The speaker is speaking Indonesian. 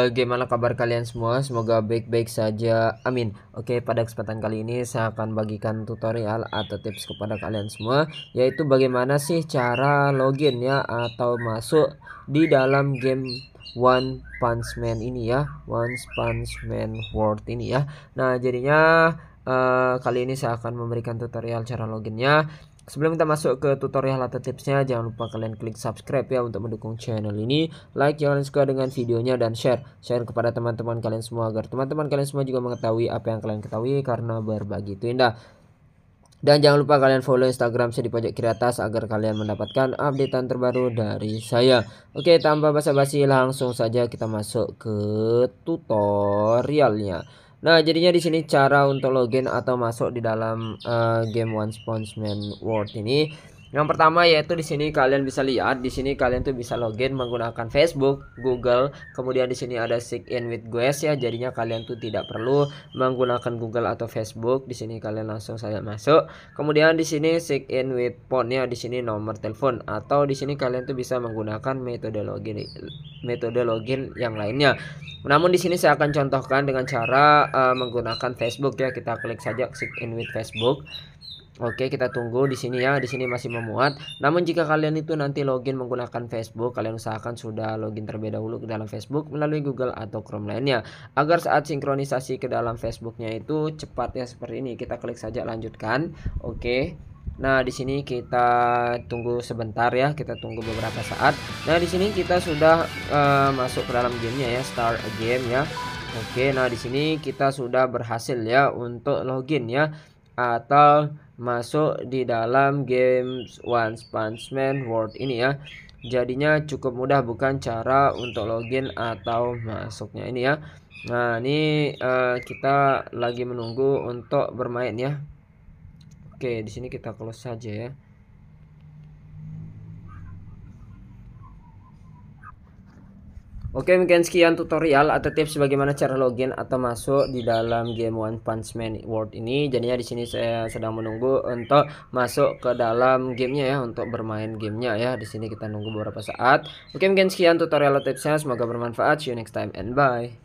Bagaimana eh, kabar kalian semua? Semoga baik-baik saja. Amin. Oke, pada kesempatan kali ini saya akan bagikan tutorial atau tips kepada kalian semua yaitu bagaimana sih cara login ya atau masuk di dalam game One Punch Man ini ya, One Punch Man World ini ya. Nah, jadinya Uh, kali ini saya akan memberikan tutorial cara loginnya Sebelum kita masuk ke tutorial atau tipsnya, jangan lupa kalian klik subscribe ya untuk mendukung channel ini. Like yang kalian suka dengan videonya dan share. Share kepada teman-teman kalian semua agar teman-teman kalian semua juga mengetahui apa yang kalian ketahui karena berbagi itu indah. Dan jangan lupa kalian follow Instagram saya di pojok kiri atas agar kalian mendapatkan updatean terbaru dari saya. Oke, tanpa basa-basi langsung saja kita masuk ke tutorialnya. Nah, jadinya di sini cara untuk login atau masuk di dalam uh, game One Punch Man World ini yang pertama yaitu di sini kalian bisa lihat di sini kalian tuh bisa login menggunakan Facebook, Google, kemudian di sini ada sign in with Guest ya. Jadinya kalian tuh tidak perlu menggunakan Google atau Facebook. Di sini kalian langsung saja masuk. Kemudian di sini sign in with phone ya, di sini nomor telepon atau di sini kalian tuh bisa menggunakan metode login metode login yang lainnya. Namun di sini saya akan contohkan dengan cara uh, menggunakan Facebook ya. Kita klik saja sign in with Facebook. Oke, kita tunggu di sini ya. Di sini masih memuat. Namun jika kalian itu nanti login menggunakan Facebook, kalian usahakan sudah login terlebih dahulu ke dalam Facebook melalui Google atau Chrome lainnya agar saat sinkronisasi ke dalam Facebooknya itu cepat ya seperti ini. Kita klik saja lanjutkan. Oke. Nah, di sini kita tunggu sebentar ya, kita tunggu beberapa saat. Nah, di sini kita sudah uh, masuk ke dalam gamenya ya, start a game ya. Oke, nah di sini kita sudah berhasil ya untuk login ya atau masuk di dalam games One Punch Man World ini ya jadinya cukup mudah bukan cara untuk login atau masuknya ini ya nah ini uh, kita lagi menunggu untuk bermain ya oke di sini kita close saja ya Oke mungkin sekian tutorial atau tips bagaimana cara login atau masuk di dalam game One Punch Man World ini. Jadinya di sini saya sedang menunggu untuk masuk ke dalam gamenya ya untuk bermain gamenya ya. Di sini kita nunggu beberapa saat. Oke mungkin sekian tutorial atau tipsnya. Semoga bermanfaat. See you next time and bye.